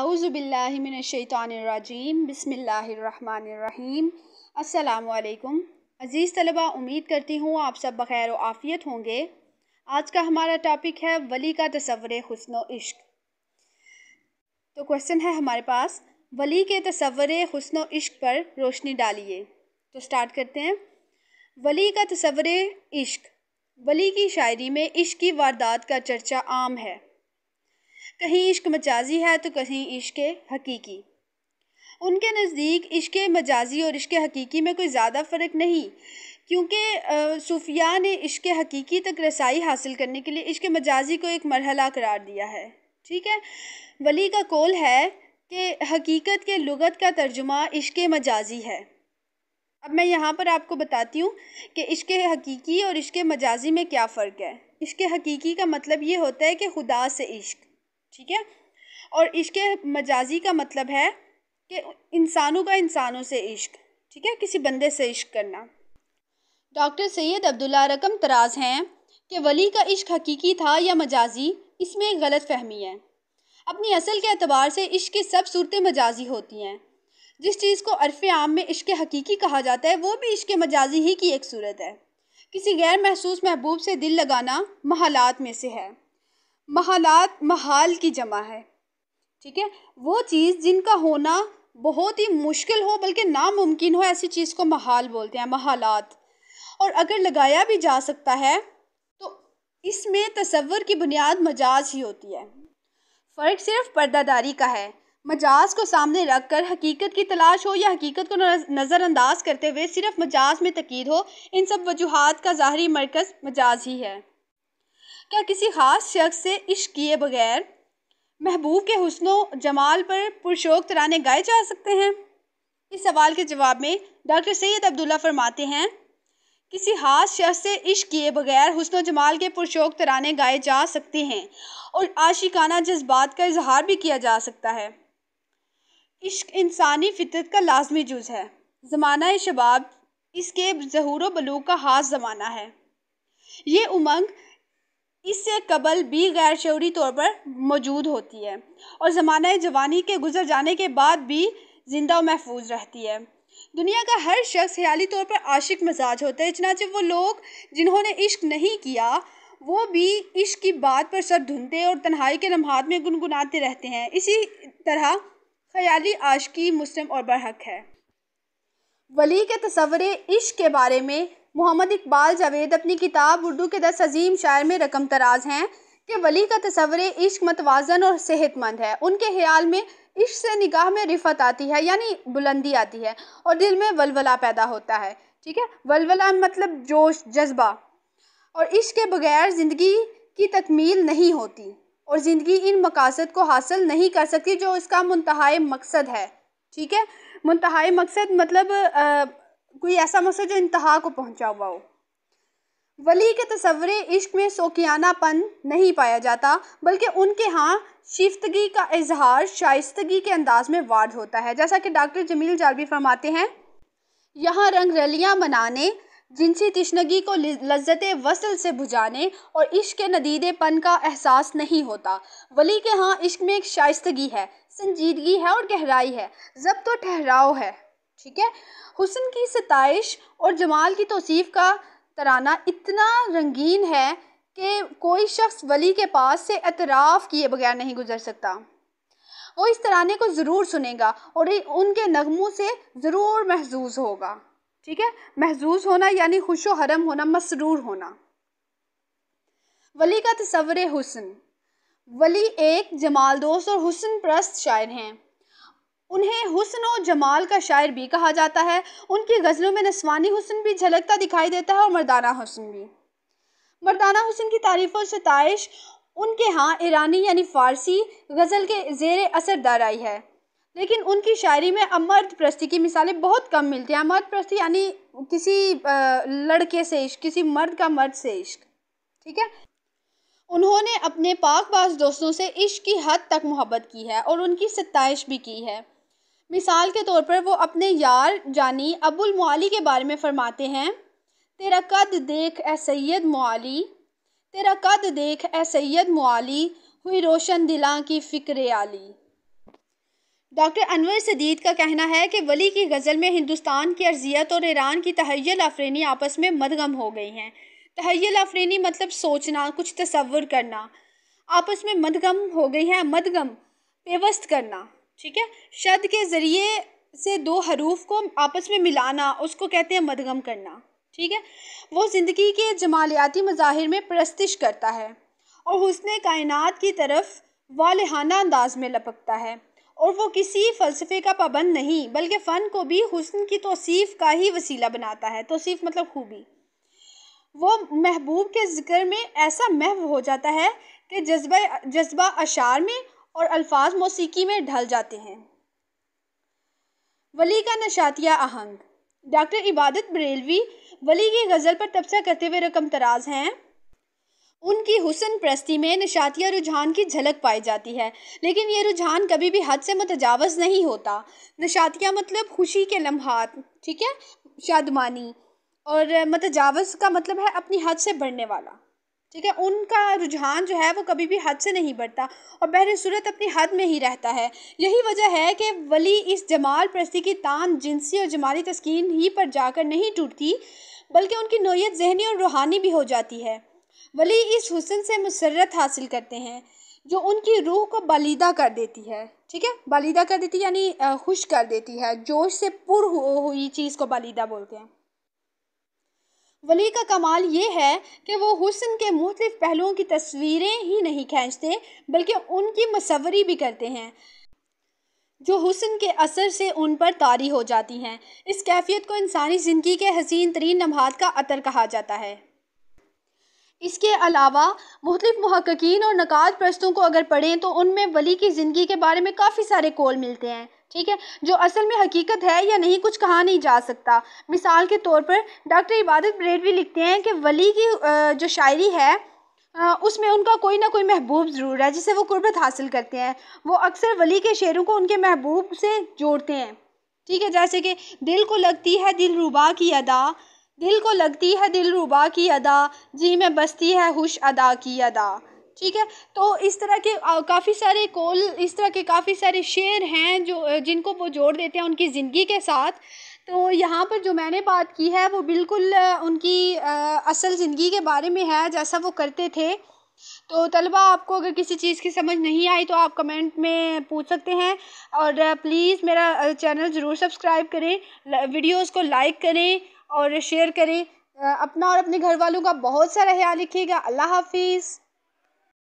आउज़बिल्लिमिनशैतरजीम बसमीम अल्लाम अज़ीज़ तलबा उम्मीद करती हूँ आप सब बखैर आफ़ियत होंगे आज का हमारा टॉपिक है वली का तस्वर हसन इश्क तो क्वेश्चन है हमारे पास वली के तस्वर हसन इश्क पर रोशनी डालिए तो स्टार्ट करते हैं वली का तस्वर इश्क वली की शायरी में इश्क की वारदात का चर्चा आम है कहीं इश्क मजाजी है तो कहीं इश्क हकीकी उनके नज़दीक इश्क मजाजी और इश्क हकीकी में कोई ज़्यादा फ़र्क नहीं क्योंकि सूफिया ने इश्क हकीकी तक रसाई हासिल करने के लिए इश्क मजाजी को एक मरहला करार दिया है ठीक है वली का कौल है कि हकीकत के लगत का तर्जुमा इश्क मजाजी है अब मैं यहाँ पर आपको बताती हूँ कि इश्क हकीकी और इश्क मजाजी में क्या फ़र्क है इश्क हकीकी का मतलब ये होता है कि खुदा से इश्क ठीक है और इश्क मजाजी का मतलब है कि इंसानों का इंसानों से इश्क ठीक है किसी बंदे से इश्क करना डॉक्टर सैयद अब्दुल्ला रकम तराज हैं कि वली का इश्क हकीकी था या मजाजी इसमें एक गलत फहमी है अपनी असल के अतबार से इश्क की सब सूरतें मजाजी होती हैं जिस चीज़ को अरफ आम में इश्क हकीकी कहा जाता है वो भी इश्क मजाजी ही की एक सूरत है किसी गैर महसूस महबूब से दिल लगाना महालात में से है महालात महाल की जमा है ठीक है वो चीज़ जिनका होना बहुत ही मुश्किल हो बल्कि नामुमकिन हो ऐसी चीज़ को महाल बोलते हैं महालात और अगर लगाया भी जा सकता है तो इसमें तस्वर की बुनियाद मजाज ही होती है फ़र्क सिर्फ पर्दादारी का है मजाज को सामने रख कर हकीकत की तलाश हो या हकीकत को नज़रअंदाज करते हुए सिर्फ मजाज में तकीद हो इन सब वजूहत का ज़ाहरी मरकज़ मजाज ही है क्या किसी ख़ास शख्स से इश्क किए बगैर महबूब के हसन व जमाल पर पुरशोक तराने गाए जा सकते हैं इस सवाल के जवाब में डॉक्टर सैद अब्दुल्ला फरमाते हैं किसी खास शख्स से इश्क किए बगैर हसन व जमाल के पुरशोक तराने गाए जा सकते हैं और आशिकाना जज्बात का इजहार भी किया जा सकता है इश्क इंसानी फितरत का लाजमी जुज़ है ज़माना शबाब इसके जहूर बलूक का ख़ास ज़माना है ये उमंग इससे कबल भी गैर शौरी तौर पर मौजूद होती है और ज़माना जवानी के गुजर जाने के बाद भी ज़िंदा और महफूज रहती है दुनिया का हर शख्स ख्याली तौर पर आशिक मजाज होता है चनाचे वो लोग जिन्होंने इश्क नहीं किया वो भी इश्क की बात पर सर धुनते और तन्हाई के लम्हात में गुनगुनाते रहते हैं इसी तरह ख्याली आशिकी मुस्लिम और बरहक है वली के तस्वर इश्क के बारे में मोहम्मद इकबाल जावेद अपनी किताब उर्दू के दस अजीम शायर में रकम तराज हैं कि वली का तस्वर इश्क मतवाजन और सेहतमंद है उनके ख्याल में इश्क से निगाह में रिफत आती है यानी बुलंदी आती है और दिल में वलवला पैदा होता है ठीक है वलवला मतलब जोश जज्बा और इश्क के बगैर ज़िंदगी की तकमील नहीं होती और ज़िंदगी इन मकासद को हासिल नहीं कर सकती जो इसका मनतहा मकसद है ठीक है मनतहा मकसद मतलब कोई ऐसा मसला जो इंतहा को पहुंचा हुआ हो वली के तस्वर इश्क में सोकियानापन नहीं पाया जाता बल्कि उनके यहाँ शिफ्तगी का इजहार शाइस्तगी के अंदाज में वार्ड होता है जैसा कि डॉक्टर जमील जालवी फरमाते हैं यहाँ रंग रलियाँ मनाने जिनसी तशनगी को लज्जत वसल से बुझाने और इश्क के नदीदेपन का एहसास नहीं होता वली के यहाँ इश्क में एक शाइस्तगी है संजीदगी है और गहराई है जब तो ठहराव है ठीक है हुसन की सतश और जमाल की तोसीफ़ का तराना इतना रंगीन है कि कोई शख्स वली के पास से एतराफ़ किए बगैर नहीं गुजर सकता वो इस तराने को ज़रूर सुनेगा और उनके नगमों से ज़रूर महजूज होगा ठीक है महजूज होना यानी खुश हरम होना मसरूर होना वली का तस्वर हुसन वली एक जमाल दोस्त और हुसन प्रस्त शायर हैं उन्हें हुसन और जमाल का शायर भी कहा जाता है उनकी गज़लों में नस्वानी हुसन भी झलकता दिखाई देता है और मर्दाना हुसन भी मर्दाना हुसन की तारीफ़ और सतश उनके यहाँ ईरानी यानी फ़ारसी गज़ल के ज़ेर असरदार आई है लेकिन उनकी शायरी में अमर्द प्रस्ती की मिसालें बहुत कम मिलती हैं अमर्द प्रस्ती यानी किसी लड़के से इश्क किसी मर्द का मर्द से इश्क ठीक है उन्होंने अपने पाकबाज दोस्तों से इश्क की हद तक मोहब्बत की है और उनकी सत्ताइश भी की है मिसाल के तौर पर वो अपने यार जानी अबुल मौली के बारे में फ़रमाते हैं तेरा कद देख ए सैद मौली तेरा कद देख ए सैद मौली हुई रोशन दिला की फ़िक्र आली डॉक्टर अनवर सदीद का कहना है कि वली की गज़ल में हिंदुस्तान की अर्जियत और ईरान की तहैल आफरीनी आपस में मदगम हो गई हैं तहैल आफरीनी मतलब सोचना कुछ तस्वुर करना आपस में मदगम हो गई हैं मदगम पेवस्त करना ठीक है शद के ज़रिए से दो हरूफ को आपस में मिलाना उसको कहते हैं मदगम करना ठीक है वो ज़िंदगी के जमालियाती मज़ाहिर में प्रस्तिश करता है और हुसन कायनत की तरफ वालहाना अंदाज में लपकता है और वो किसी फ़लसफ़े का पाबंद नहीं बल्कि फ़न को भी हसन की तोसीफ़ का ही वसीला बनाता है तोसीफ़ मतलब खूबी वो महबूब के ज़िक्र में ऐसा महव हो जाता है कि जज्बा जज्बा अशार में और अल्फाज मौसीकी में ढल जाते हैं वली का नशातिया आहंग डॉक्टर इबादत बरेलवी वली की गज़ल पर तबसा करते हुए रकम तराज हैं उनकी हुसन प्रस्ती में नशातिया रुझान की झलक पाई जाती है लेकिन ये रुझान कभी भी हद से मतजावज़ नहीं होता नशातिया मतलब खुशी के लम्हात ठीक है शादमानी और मतजावज़ का मतलब है अपनी हद से बढ़ने वाला ठीक है उनका रुझान जो है वो कभी भी हद से नहीं बढ़ता और बहर सूरत अपनी हद में ही रहता है यही वजह है कि वली इस जमाल परस्ती की तान जिनसी और जमाली तस्किन ही पर जाकर नहीं टूटती बल्कि उनकी नोयत जहनी और रूहानी भी हो जाती है वली इस हुसन से मसरत हासिल करते हैं जो उनकी रूह को बालिदा कर देती है ठीक है बालिदा कर देती है यानी खुश कर देती है जोश से पुर हुई चीज़ को बालिदा बोलते हैं वली का कमाल ये है कि वो हुसन के मुख्तफ पहलुओं की तस्वीरें ही नहीं खींचते बल्कि उनकी मसवरी भी करते हैं जो हुसन के असर से उन पर तारी हो जाती हैं इस कैफियत को इंसानी ज़िंदगी के हसीन तरीन लम्हात का अतर कहा जाता है इसके अलावा मुख्तफ महक्कीन और नकाद प्रस्तों को अगर पढ़ें तो उनमें वली की ज़िंदगी के बारे में काफ़ी सारे कोल मिलते हैं ठीक है जो असल में हकीकत है या नहीं कुछ कहा नहीं जा सकता मिसाल के तौर पर डॉक्टर इबादत ब्रेडवी लिखते हैं कि वली की जो शायरी है उसमें उनका कोई ना कोई महबूब ज़रूर है जिसे वो कुर्बत हासिल करते हैं वो अक्सर वली के शेरों को उनके महबूब से जोड़ते हैं ठीक है जैसे कि दिल को लगती है दिल रुबा की अदा दिल को लगती है दिल रुबा की अदा जी में बसती है हुश अदा की अदा ठीक है तो इस तरह के काफ़ी सारे कोल इस तरह के काफ़ी सारे शेर हैं जो जिनको वो जोड़ देते हैं उनकी ज़िंदगी के साथ तो यहाँ पर जो मैंने बात की है वो बिल्कुल उनकी असल ज़िंदगी के बारे में है जैसा वो करते थे तो तलबा आपको अगर किसी चीज़ की समझ नहीं आई तो आप कमेंट में पूछ सकते हैं और प्लीज़ मेरा चैनल ज़रूर सब्सक्राइब करें वीडियोस को लाइक करें और शेयर करें अपना और अपने घर वालों का बहुत सारा ख्याल रखिएगा अल्लाह हाफिज़